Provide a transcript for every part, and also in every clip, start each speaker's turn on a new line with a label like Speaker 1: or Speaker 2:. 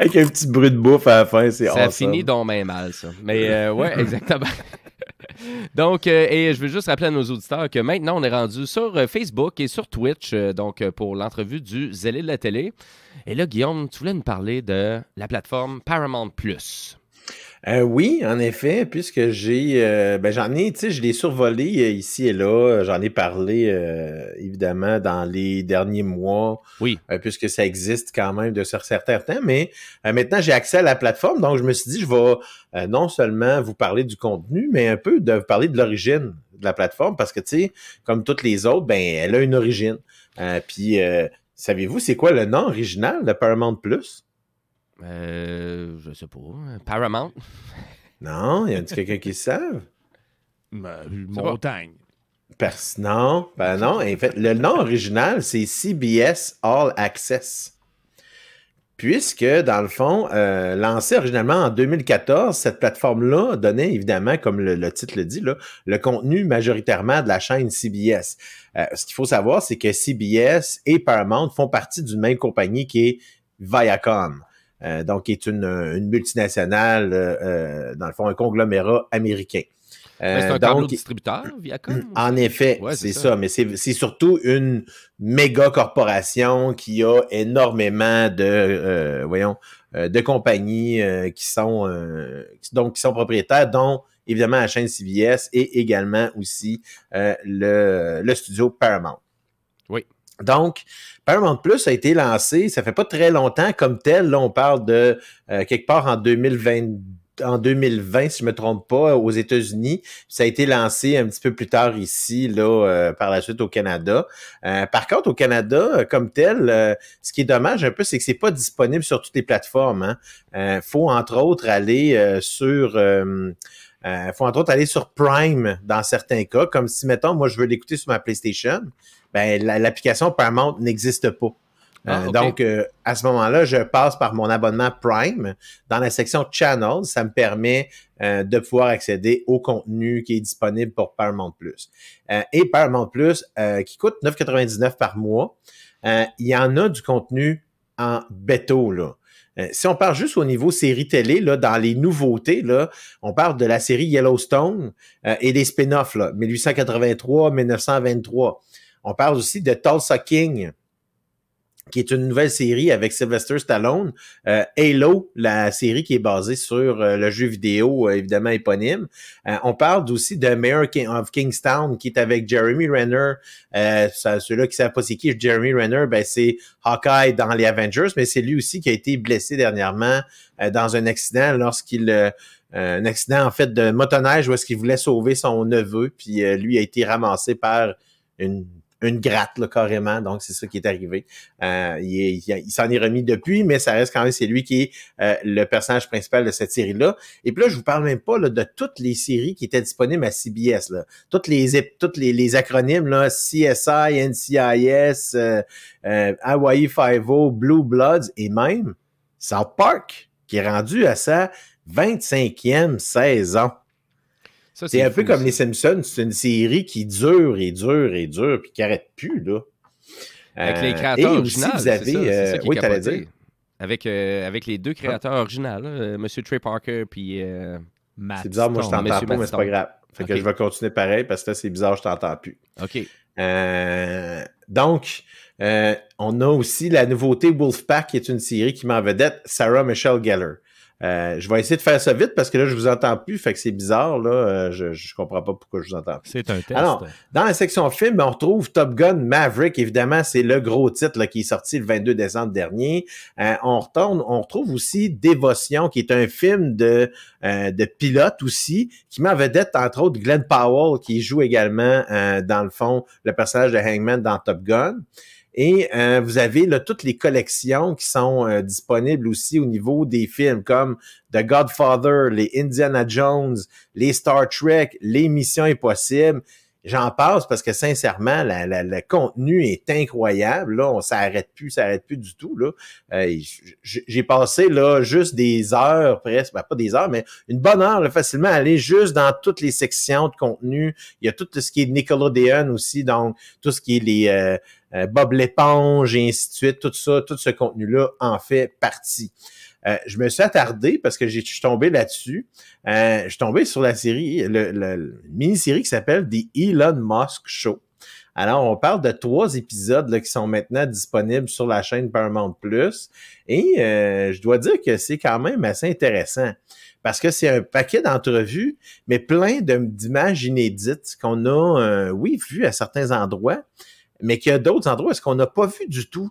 Speaker 1: Avec un petit bruit de bouffe à la fin, c'est Ça finit
Speaker 2: donc même mal, ça. Mais euh, ouais, exactement. Donc, euh, et je veux juste rappeler à nos auditeurs que maintenant, on est rendu sur euh, Facebook et sur Twitch, donc pour l'entrevue du Zélé de la télé. Et là, Guillaume,
Speaker 1: tu voulais nous parler de la plateforme Paramount Plus. Euh, oui, en effet, puisque j'ai euh, ben j'en ai, tu sais, je l'ai survolé euh, ici et là. J'en ai parlé évidemment dans les derniers mois. Oui. puisque ça existe quand même de certains temps, mais maintenant j'ai accès à la plateforme, donc je me suis dit je vais non seulement vous parler du contenu, mais un peu de parler de l'origine de la plateforme, parce que tu sais, comme toutes les autres, ben elle a une origine. Puis savez-vous c'est quoi le nom original de Paramount Plus? Euh, je sais pas. Hein, Paramount. Non, y a il quelqu'un qui le savent? montagne. non, ben non. En fait, le nom original, c'est CBS All Access. Puisque, dans le fond, euh, lancé lancée originalement en 2014, cette plateforme-là donnait évidemment, comme le, titre le dit, le contenu majoritairement de la chaîne CBS. Euh, ce qu'il faut savoir, c'est que CBS et Paramount font partie d'une même compagnie qui est Viacom. Euh, donc est une, multinationale, euh, euh, dans le fond, un conglomérat américain. c'est un grand
Speaker 2: distributeur, Viacom?
Speaker 1: En effet, c'est ça. Mais c'est surtout une méga corporation qui a énormément de, voyons, de compagnies qui sont donc qui sont propriétaires, dont évidemment la chaîne CBS et également aussi le, le studio Paramount. Donc, Paramount Plus a été lancé, ça fait pas très longtemps comme tel. Là, on parle de euh, quelque part en en 2020, si je me trompe pas, aux États-Unis. Ça a été lancé un petit peu plus tard ici, là, euh, par la suite au Canada. Euh, par contre, au Canada, comme tel, ce qui est dommage un peu, c'est que c'est pas disponible sur toutes les plateformes. Hein. faut entre autres aller sur faut entre autres aller sur Prime dans certains cas, comme si mettons, moi je veux l'écouter sur ma PlayStation, ben, l'application Paramount n'existe pas. Euh, ah, donc, euh, à ce moment-là, je passe par mon abonnement Prime. Dans la section Channels, ça me permet euh, de pouvoir accéder au contenu qui est disponible pour Paramount Plus. et Paramount Plus, qui coûte 9,99 par mois, il y en a du contenu en béto, là. Si on parle juste au niveau série télé, là, dans les nouveautés, là, on parle de la série Yellowstone et des spin-offs, 1883, 1923. On parle aussi de Tulsa King, qui est une nouvelle série avec Sylvester Stallone. Euh, Halo, la série qui est basée sur euh, le jeu vidéo, euh, évidemment éponyme. on parle aussi de Mayor of Kingstown, qui est avec Jeremy Renner. Ceux-là qui ne savent pas c'est qui, Jeremy Renner, ben, c'est Hawkeye dans les Avengers, mais c'est lui aussi qui a été blessé dernièrement dans un accident lorsqu'il... un accident en fait de motoneige où est-ce qu'il voulait sauver son neveu puis lui a été ramassé par une une gratte là, carrément. Donc, c'est ça qui est arrivé. Euh, il, s'en est, remis depuis, mais ça reste quand même, c'est lui qui est euh, le personnage principal de cette série-là. Et puis là, je vous parle même pas là, de toutes les séries qui étaient disponibles à CBS. Là. Toutes les toutes les, acronymes, là, CSI, NCIS, euh, Hawaii Five-O, Blue Bloods et même South Park, qui est rendu à sa 25e saison. C'est un peu comme Les Simpsons, c'est une série qui dure et dure et dure, puis qui n'arrête plus, là. Avec les euh, créateurs originaux, vous avez, ça, euh, oui,
Speaker 2: Avec, euh, avec les deux ah. créateurs originaux, M. Trey Parker, puis Matt. C'est bizarre, moi, je t'entends pas, mais c'est pas grave.
Speaker 1: Fait que je vais continuer pareil parce que là, c'est bizarre, je t'entends plus. OK. donc, on a aussi la nouveauté Wolfpack, qui est une série qui m'en vedette, Sarah Michelle Geller. Euh, je vais essayer de faire ça vite parce que là, je vous entends plus, fait que c'est bizarre, là. Euh, je, je comprends pas pourquoi je vous entends plus.
Speaker 3: C'est un test. Alors,
Speaker 1: dans la section film, ben, on retrouve Top Gun Maverick. Évidemment, c'est le gros titre qui est sorti le 22 décembre dernier. Euh, on retourne, on retrouve aussi Dévotion, qui est un film de, de pilote aussi, qui met en vedette, entre autres, Glenn Powell, qui joue également, dans le fond, le personnage de Hangman dans Top Gun. Et euh, vous avez là, toutes les collections qui sont euh, disponibles aussi au niveau des films comme The Godfather, les Indiana Jones, les Star Trek, les Missions Impossibles. J'en passe parce que sincèrement, le contenu est incroyable. Là, on s'arrête plus, s'arrête plus du tout. Là, euh, j'ai passé là juste des heures, presque, ben, pas des heures, mais une bonne heure facilement à aller juste dans toutes les sections de contenu. Il y a tout ce qui est Nickelodeon aussi, donc tout ce qui est les euh, euh, Bob l'éponge et ainsi de suite. Tout ça, tout ce contenu là en fait partie. Euh, je me suis attardé parce que je suis tombé là-dessus. Euh, je suis tombé sur la série, le, mini-série qui s'appelle The Elon Musk Show. Alors, on parle de trois épisodes qui sont maintenant disponibles sur la chaîne Paramount Plus. Et euh, je dois dire que c'est quand même assez intéressant. Parce que c'est un paquet d'entrevues, mais plein d'images inédites qu'on a, euh, oui, vues à certains endroits, mais qu'il y a d'autres endroits où est-ce qu'on n'a pas vu du tout.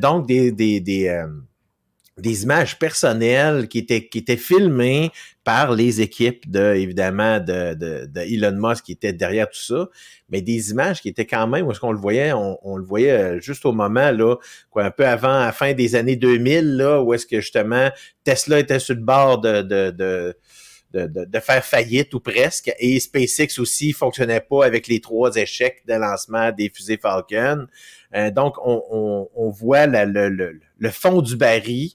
Speaker 1: donc, des, des, des des images personnelles qui étaient, qui étaient filmées par les équipes de, évidemment, de, de, Elon Musk qui était derrière tout ça, mais des images qui étaient quand même, est-ce qu'on le voyait, on, le voyait euh, juste au moment, là, quoi, un peu avant, à la fin des années 2000, là, où est-ce que justement Tesla était sur le bord de de, faire faillite ou presque. Et SpaceX aussi fonctionnait pas avec les trois échecs de lancement des fusées Falcon. Euh, donc, on, on, voit le, le, le, fond du baril,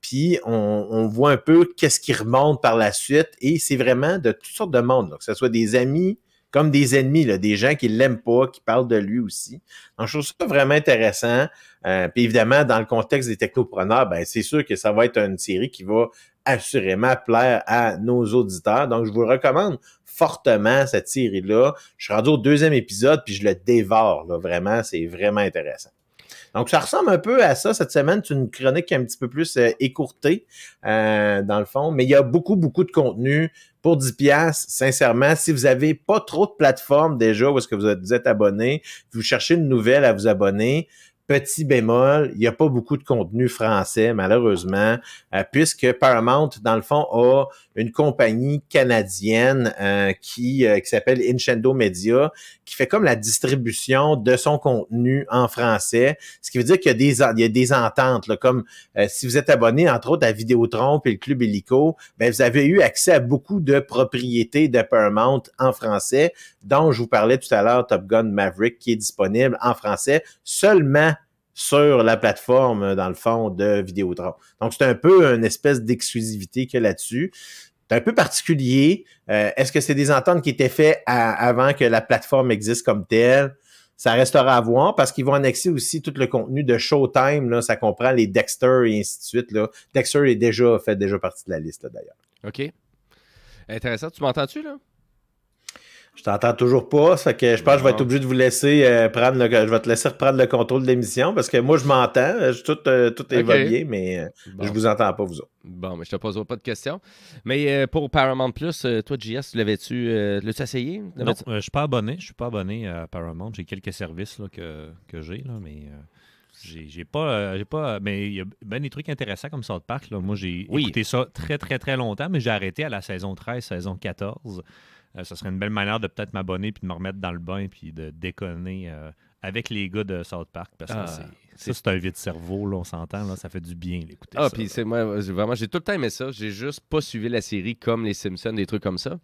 Speaker 1: puis on, on voit un peu qu'est-ce qui remonte par la suite. Et c'est vraiment de toutes sortes de monde, que ce soit des amis comme des ennemis, là, des gens qui l'aiment pas, qui parlent de lui aussi. Donc, je trouve ça vraiment intéressant. Euh, puis évidemment, dans le contexte des technopreneurs, ben, c'est sûr que ça va être une série qui va assurément plaire à nos auditeurs. Donc, je vous recommande fortement cette série-là. Je suis rendu au deuxième épisode, puis je le dévore, là, vraiment. C'est vraiment intéressant. Donc, ça ressemble un peu à ça cette semaine. C'est une chronique un petit peu plus euh, écourtée, euh, dans le fond. Mais il y a beaucoup, beaucoup de contenu. Pour 10 pièces. sincèrement, si vous avez pas trop de plateformes déjà où est-ce que vous êtes, vous êtes abonné, vous cherchez une nouvelle à vous abonner, Petit bémol, il n'y a pas beaucoup de contenu français, malheureusement, euh, puisque Paramount, dans le fond, a une compagnie canadienne euh, euh, qui, s'appelle Incendo Media, qui fait comme la distribution de son contenu en français, ce qui veut dire qu'il y a des, il y a des ententes, comme si vous êtes abonné, entre autres, à Vidéotron et le Club Helico, ben, vous avez eu accès à beaucoup de propriétés de Paramount en français, dont je vous parlais tout à l'heure, Top Gun Maverick, qui est disponible en français seulement sur la plateforme, euh, dans le fond, de Vidéotron. Donc, c'est un peu une espèce d'exclusivité qu'il a là-dessus. C'est un peu particulier. Euh, est-ce que c'est des ententes qui étaient faites avant que la plateforme existe comme telle? Ça restera à voir parce qu'ils vont annexer aussi tout le contenu de Showtime. Là, ça comprend les Dexter et ainsi de suite. Là. Dexter est déjà fait déjà partie de la liste d'ailleurs.
Speaker 2: OK. Intéressant. Tu m'entends-tu là?
Speaker 1: Je t'entends toujours pas, ça que je pense que je vais être obligé de vous laisser euh, prendre le, je vais te laisser reprendre le contrôle de l'émission parce que moi je m'entends, euh, tout, euh, tout est mais je ne je vous entends pas vous autres.
Speaker 2: Bon, mais je te poserai pas de questions. Mais pour Paramount Plus, toi JS,
Speaker 3: l'avais-tu l'as-tu essayé Non, je suis pas abonné, je suis pas abonné à Paramount, j'ai quelques services que, j'ai mais j'ai pas, j'ai pas, mais il y a bien des trucs intéressants comme South Park là. Moi j'ai écouté ça très très très longtemps, mais j'ai arrêté à la saison 13, saison 14. Euh, ça serait une belle manière de peut-être m'abonner puis de me remettre dans le bain puis de déconner euh, avec les gars de South Park parce que ah, c'est, ça, c'est un vide cerveau, là, on s'entend, là, ça fait du bien l'écouter. Ah, puis
Speaker 2: c'est moi, vraiment, j'ai tout le temps aimé ça. J'ai juste pas suivi la série comme Les Simpsons, des trucs comme ça.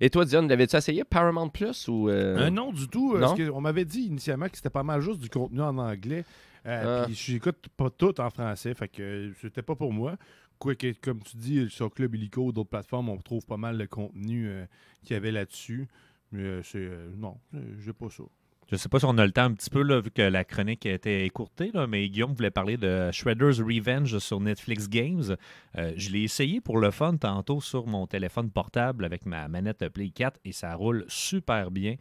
Speaker 2: Et toi, Dion, l'avais-tu essayé Paramount Plus ou. Euh? non, du tout. Parce
Speaker 3: on m'avait dit initialement que c'était pas mal juste du contenu en anglais. Ah. puis je n'écoute pas tout en français, fait que c'était pas pour moi. Quoi comme tu dis, sur Club Illico, d'autres plateformes, on trouve pas mal de contenu euh, qu'il y avait là-dessus. Mais euh, c'est. Euh, non, j'ai pas ça. Je sais pas si on a le temps un petit peu, là, vu que la chronique a été écourtée, mais Guillaume voulait parler de Shredder's Revenge sur Netflix Games. je l'ai essayé pour le fun tantôt sur mon téléphone portable avec ma manette Play 4 et ça roule super bien.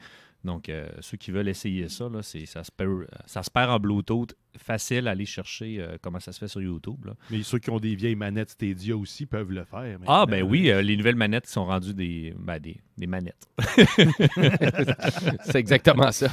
Speaker 3: Donc, euh, ceux qui veulent essayer ça, là, ça, se perd, ça se perd en Bluetooth. Facile à aller chercher euh, comment ça se fait sur YouTube. Mais ceux qui ont des vieilles manettes Stadia aussi peuvent le faire. Ah, ben oui, euh, les nouvelles manettes sont rendues des, ben, des, manettes. C'est exactement ça.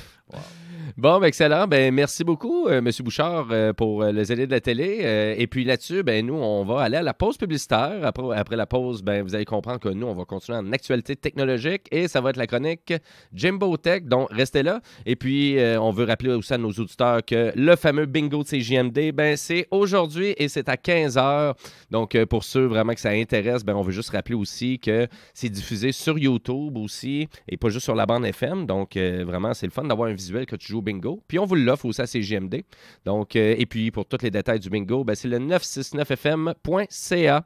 Speaker 3: Bon, ben, excellent.
Speaker 2: Ben, merci beaucoup, euh, Monsieur M. Bouchard, euh, pour euh, les aider de la télé. et puis là-dessus, ben, nous, on va aller à la pause publicitaire. Après, après la pause, ben, vous allez comprendre que nous, on va continuer en actualité technologique et ça va être la chronique Jimbo Tech. Donc, restez là. Et puis, on veut rappeler aussi à nos auditeurs que le fameux bingo de CJMD, ben, c'est aujourd'hui et c'est à 15h. Donc, pour ceux vraiment que ça intéresse, ben, on veut juste rappeler aussi que c'est diffusé sur YouTube aussi et pas juste sur la bande FM. Donc, vraiment, c'est le fun d'avoir un visuel que tu joues bingo. Puis on vous l'offre aussi à CGMD. Donc, euh, et puis pour tous les détails du bingo, ben, c'est le 969fm.ca.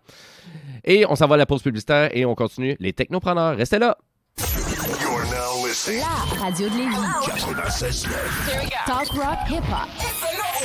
Speaker 2: Et on s'en va à la pause publicitaire et on continue les technopreneurs. Restez là! radio de